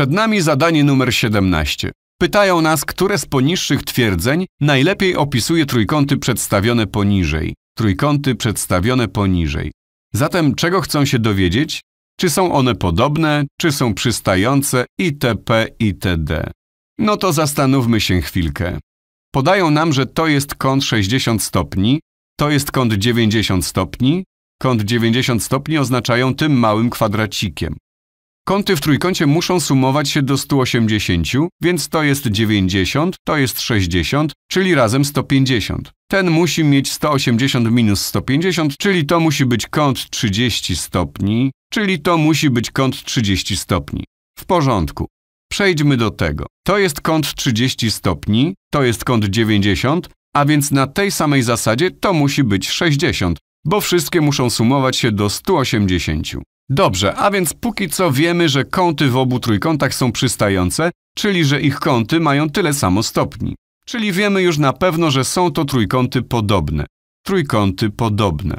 Przed nami zadanie numer 17. Pytają nas, które z poniższych twierdzeń najlepiej opisuje trójkąty przedstawione poniżej. Trójkąty przedstawione poniżej. Zatem czego chcą się dowiedzieć? Czy są one podobne, czy są przystające itp. itd. No to zastanówmy się chwilkę. Podają nam, że to jest kąt 60 stopni, to jest kąt 90 stopni. Kąt 90 stopni oznaczają tym małym kwadracikiem. Kąty w trójkącie muszą sumować się do 180, więc to jest 90, to jest 60, czyli razem 150. Ten musi mieć 180 minus 150, czyli to musi być kąt 30 stopni, czyli to musi być kąt 30 stopni. W porządku. Przejdźmy do tego. To jest kąt 30 stopni, to jest kąt 90, a więc na tej samej zasadzie to musi być 60, bo wszystkie muszą sumować się do 180. Dobrze, a więc póki co wiemy, że kąty w obu trójkątach są przystające, czyli że ich kąty mają tyle samo stopni. Czyli wiemy już na pewno, że są to trójkąty podobne. Trójkąty podobne.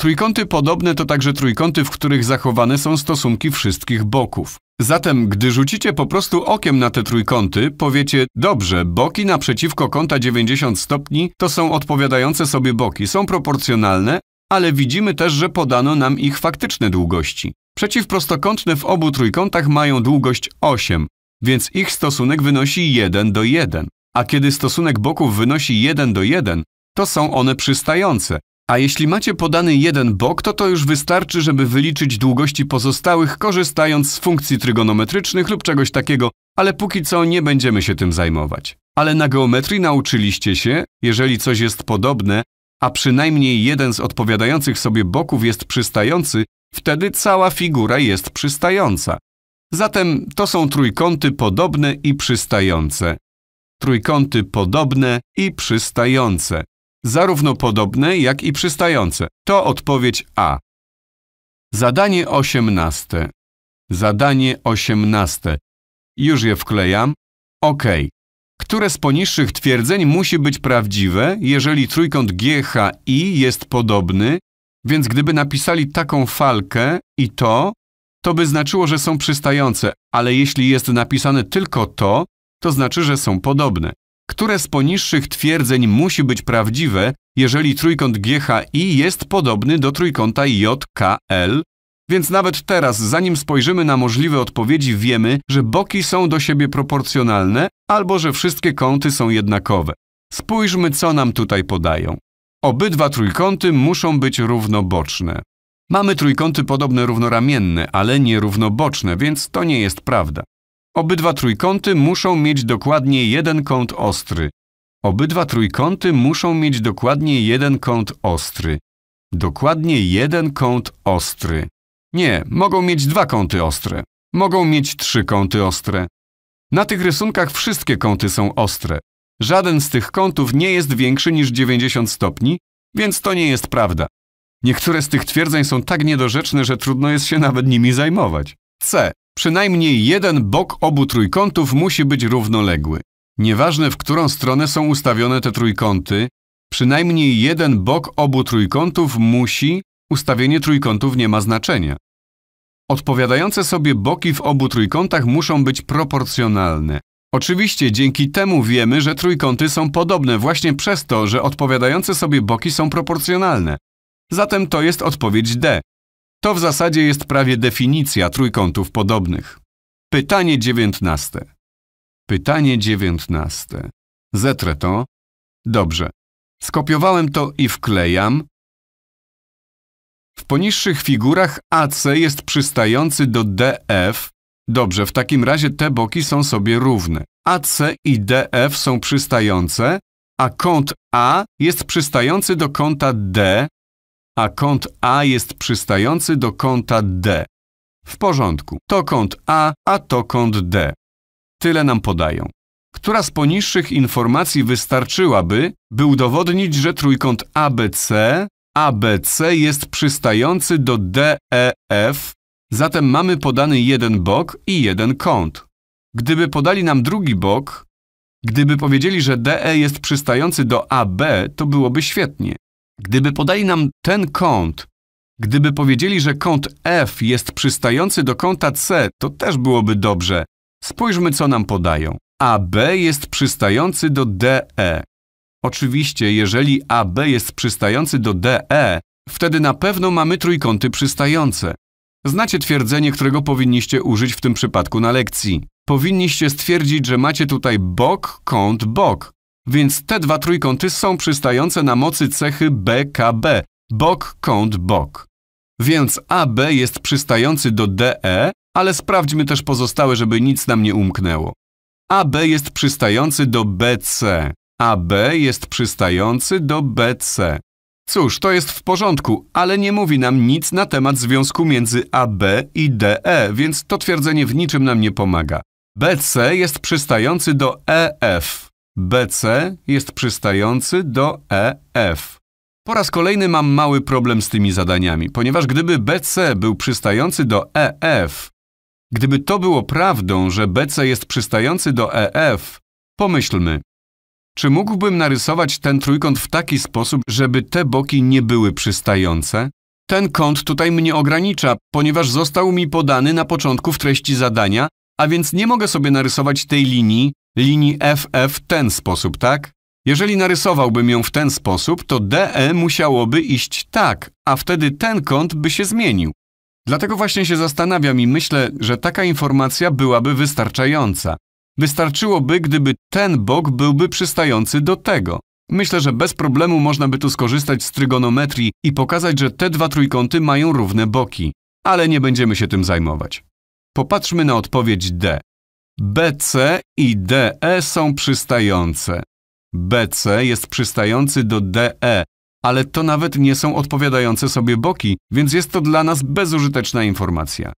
Trójkąty podobne to także trójkąty, w których zachowane są stosunki wszystkich boków. Zatem, gdy rzucicie po prostu okiem na te trójkąty, powiecie, dobrze, boki naprzeciwko kąta 90 stopni to są odpowiadające sobie boki, są proporcjonalne, ale widzimy też, że podano nam ich faktyczne długości. Przeciwprostokątne w obu trójkątach mają długość 8, więc ich stosunek wynosi 1 do 1. A kiedy stosunek boków wynosi 1 do 1, to są one przystające. A jeśli macie podany jeden bok, to to już wystarczy, żeby wyliczyć długości pozostałych, korzystając z funkcji trygonometrycznych lub czegoś takiego, ale póki co nie będziemy się tym zajmować. Ale na geometrii nauczyliście się, jeżeli coś jest podobne, a przynajmniej jeden z odpowiadających sobie boków jest przystający, wtedy cała figura jest przystająca. Zatem to są trójkąty podobne i przystające. Trójkąty podobne i przystające. Zarówno podobne, jak i przystające. To odpowiedź A. Zadanie osiemnaste. Zadanie osiemnaste. Już je wklejam. OK. Które z poniższych twierdzeń musi być prawdziwe, jeżeli trójkąt GHI jest podobny, więc gdyby napisali taką falkę i to, to by znaczyło, że są przystające, ale jeśli jest napisane tylko to, to znaczy, że są podobne. Które z poniższych twierdzeń musi być prawdziwe, jeżeli trójkąt GHI jest podobny do trójkąta JKL, więc nawet teraz, zanim spojrzymy na możliwe odpowiedzi, wiemy, że boki są do siebie proporcjonalne albo że wszystkie kąty są jednakowe. Spójrzmy, co nam tutaj podają. Obydwa trójkąty muszą być równoboczne. Mamy trójkąty podobne równoramienne, ale nierównoboczne, więc to nie jest prawda. Obydwa trójkąty muszą mieć dokładnie jeden kąt ostry. Obydwa trójkąty muszą mieć dokładnie jeden kąt ostry. Dokładnie jeden kąt ostry. Nie, mogą mieć dwa kąty ostre. Mogą mieć trzy kąty ostre. Na tych rysunkach wszystkie kąty są ostre. Żaden z tych kątów nie jest większy niż 90 stopni, więc to nie jest prawda. Niektóre z tych twierdzeń są tak niedorzeczne, że trudno jest się nawet nimi zajmować. C. Przynajmniej jeden bok obu trójkątów musi być równoległy. Nieważne w którą stronę są ustawione te trójkąty, przynajmniej jeden bok obu trójkątów musi Ustawienie trójkątów nie ma znaczenia. Odpowiadające sobie boki w obu trójkątach muszą być proporcjonalne. Oczywiście dzięki temu wiemy, że trójkąty są podobne właśnie przez to, że odpowiadające sobie boki są proporcjonalne. Zatem to jest odpowiedź D. To w zasadzie jest prawie definicja trójkątów podobnych. Pytanie dziewiętnaste. Pytanie dziewiętnaste. Zetrę to? Dobrze. Skopiowałem to i wklejam, w poniższych figurach AC jest przystający do DF. Dobrze, w takim razie te boki są sobie równe. AC i DF są przystające, a kąt A jest przystający do kąta D, a kąt A jest przystający do kąta D. W porządku. To kąt A, a to kąt D. Tyle nam podają. Która z poniższych informacji wystarczyłaby, by udowodnić, że trójkąt ABC ABC jest przystający do DEF, zatem mamy podany jeden bok i jeden kąt. Gdyby podali nam drugi bok, gdyby powiedzieli, że DE jest przystający do AB, to byłoby świetnie. Gdyby podali nam ten kąt, gdyby powiedzieli, że kąt F jest przystający do kąta C, to też byłoby dobrze. Spójrzmy, co nam podają. AB jest przystający do DE. Oczywiście, jeżeli AB jest przystający do DE, wtedy na pewno mamy trójkąty przystające. Znacie twierdzenie, którego powinniście użyć w tym przypadku na lekcji. Powinniście stwierdzić, że macie tutaj bok, kąt, bok. Więc te dwa trójkąty są przystające na mocy cechy BKB, bok, kąt, bok. Więc AB jest przystający do DE, ale sprawdźmy też pozostałe, żeby nic nam nie umknęło. AB jest przystający do BC. AB jest przystający do BC. Cóż, to jest w porządku, ale nie mówi nam nic na temat związku między AB i DE, więc to twierdzenie w niczym nam nie pomaga. BC jest przystający do EF. BC jest przystający do EF. Po raz kolejny mam mały problem z tymi zadaniami, ponieważ gdyby BC był przystający do EF, gdyby to było prawdą, że BC jest przystający do EF, pomyślmy, czy mógłbym narysować ten trójkąt w taki sposób, żeby te boki nie były przystające? Ten kąt tutaj mnie ogranicza, ponieważ został mi podany na początku w treści zadania, a więc nie mogę sobie narysować tej linii, linii FF w ten sposób, tak? Jeżeli narysowałbym ją w ten sposób, to DE musiałoby iść tak, a wtedy ten kąt by się zmienił. Dlatego właśnie się zastanawiam i myślę, że taka informacja byłaby wystarczająca. Wystarczyłoby, gdyby ten bok byłby przystający do tego. Myślę, że bez problemu można by tu skorzystać z trygonometrii i pokazać, że te dwa trójkąty mają równe boki. Ale nie będziemy się tym zajmować. Popatrzmy na odpowiedź D. BC i DE są przystające. BC jest przystający do DE, ale to nawet nie są odpowiadające sobie boki, więc jest to dla nas bezużyteczna informacja.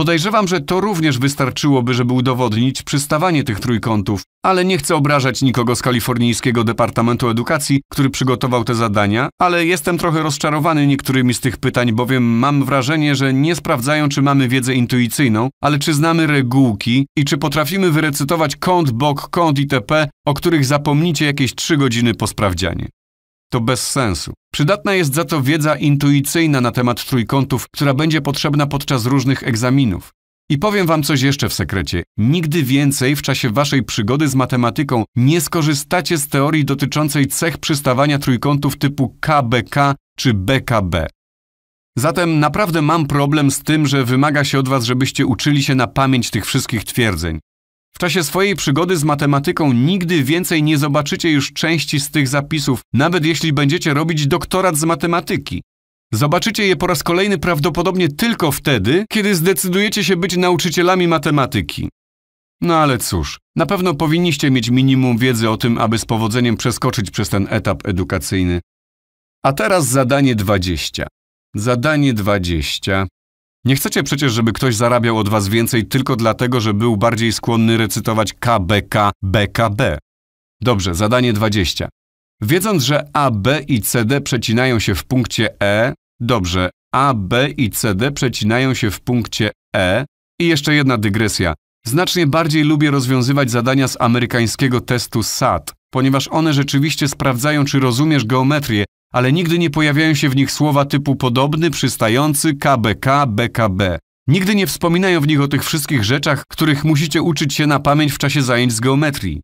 Podejrzewam, że to również wystarczyłoby, żeby udowodnić przystawanie tych trójkątów, ale nie chcę obrażać nikogo z kalifornijskiego Departamentu Edukacji, który przygotował te zadania, ale jestem trochę rozczarowany niektórymi z tych pytań, bowiem mam wrażenie, że nie sprawdzają, czy mamy wiedzę intuicyjną, ale czy znamy regułki i czy potrafimy wyrecytować kąt, bok, kąt itp., o których zapomnicie jakieś 3 godziny po sprawdzianie. To bez sensu. Przydatna jest za to wiedza intuicyjna na temat trójkątów, która będzie potrzebna podczas różnych egzaminów. I powiem Wam coś jeszcze w sekrecie. Nigdy więcej w czasie Waszej przygody z matematyką nie skorzystacie z teorii dotyczącej cech przystawania trójkątów typu KBK czy BKB. Zatem naprawdę mam problem z tym, że wymaga się od Was, żebyście uczyli się na pamięć tych wszystkich twierdzeń. W czasie swojej przygody z matematyką nigdy więcej nie zobaczycie już części z tych zapisów, nawet jeśli będziecie robić doktorat z matematyki. Zobaczycie je po raz kolejny prawdopodobnie tylko wtedy, kiedy zdecydujecie się być nauczycielami matematyki. No ale cóż, na pewno powinniście mieć minimum wiedzy o tym, aby z powodzeniem przeskoczyć przez ten etap edukacyjny. A teraz zadanie 20. Zadanie 20. Nie chcecie przecież, żeby ktoś zarabiał od was więcej tylko dlatego, że był bardziej skłonny recytować KBK, BKB. Dobrze, zadanie 20. Wiedząc, że A, B i CD przecinają się w punkcie E, dobrze, A, B i CD przecinają się w punkcie E i jeszcze jedna dygresja. Znacznie bardziej lubię rozwiązywać zadania z amerykańskiego testu SAT, ponieważ one rzeczywiście sprawdzają, czy rozumiesz geometrię, ale nigdy nie pojawiają się w nich słowa typu podobny, przystający, KBK, BKB. Nigdy nie wspominają w nich o tych wszystkich rzeczach, których musicie uczyć się na pamięć w czasie zajęć z geometrii.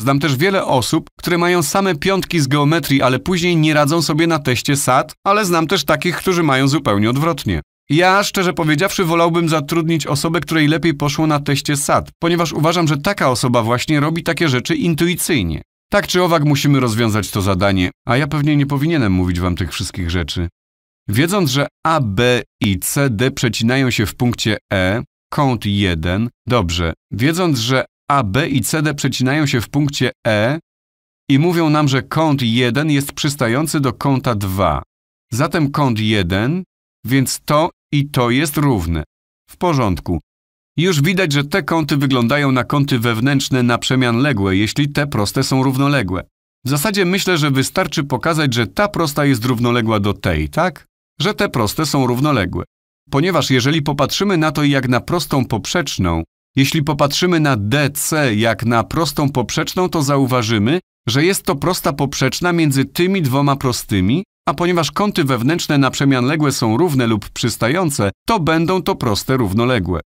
Znam też wiele osób, które mają same piątki z geometrii, ale później nie radzą sobie na teście SAT, ale znam też takich, którzy mają zupełnie odwrotnie. Ja, szczerze powiedziawszy, wolałbym zatrudnić osobę, której lepiej poszło na teście SAT, ponieważ uważam, że taka osoba właśnie robi takie rzeczy intuicyjnie. Tak czy owak musimy rozwiązać to zadanie, a ja pewnie nie powinienem mówić wam tych wszystkich rzeczy. Wiedząc, że A, B i C, D przecinają się w punkcie E, kąt 1, dobrze. Wiedząc, że A, B i C, D przecinają się w punkcie E i mówią nam, że kąt 1 jest przystający do kąta 2. Zatem kąt 1, więc to i to jest równe. W porządku. Już widać, że te kąty wyglądają na kąty wewnętrzne na przemian ległe, jeśli te proste są równoległe. W zasadzie myślę, że wystarczy pokazać, że ta prosta jest równoległa do tej, tak? Że te proste są równoległe. Ponieważ jeżeli popatrzymy na to jak na prostą poprzeczną, jeśli popatrzymy na DC jak na prostą poprzeczną, to zauważymy, że jest to prosta poprzeczna między tymi dwoma prostymi, a ponieważ kąty wewnętrzne na ległe są równe lub przystające, to będą to proste równoległe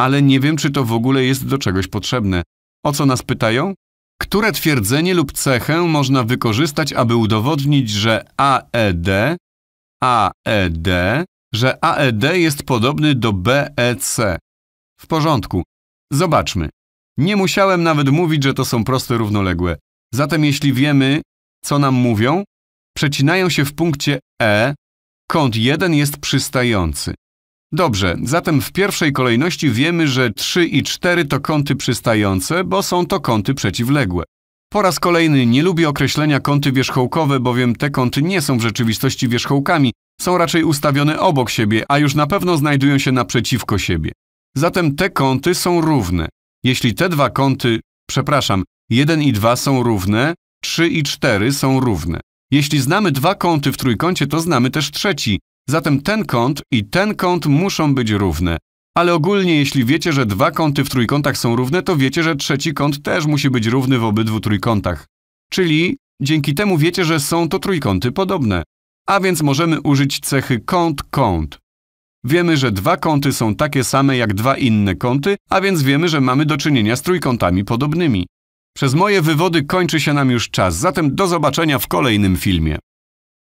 ale nie wiem, czy to w ogóle jest do czegoś potrzebne. O co nas pytają? Które twierdzenie lub cechę można wykorzystać, aby udowodnić, że AED, AED, że AED jest podobny do BEC? W porządku. Zobaczmy. Nie musiałem nawet mówić, że to są proste równoległe. Zatem jeśli wiemy, co nam mówią, przecinają się w punkcie E, kąt 1 jest przystający. Dobrze, zatem w pierwszej kolejności wiemy, że 3 i 4 to kąty przystające, bo są to kąty przeciwległe. Po raz kolejny nie lubię określenia kąty wierzchołkowe, bowiem te kąty nie są w rzeczywistości wierzchołkami, są raczej ustawione obok siebie, a już na pewno znajdują się naprzeciwko siebie. Zatem te kąty są równe. Jeśli te dwa kąty, przepraszam, 1 i 2 są równe, 3 i 4 są równe. Jeśli znamy dwa kąty w trójkącie, to znamy też trzeci, Zatem ten kąt i ten kąt muszą być równe. Ale ogólnie jeśli wiecie, że dwa kąty w trójkątach są równe, to wiecie, że trzeci kąt też musi być równy w obydwu trójkątach. Czyli dzięki temu wiecie, że są to trójkąty podobne. A więc możemy użyć cechy kąt-kąt. Wiemy, że dwa kąty są takie same jak dwa inne kąty, a więc wiemy, że mamy do czynienia z trójkątami podobnymi. Przez moje wywody kończy się nam już czas, zatem do zobaczenia w kolejnym filmie.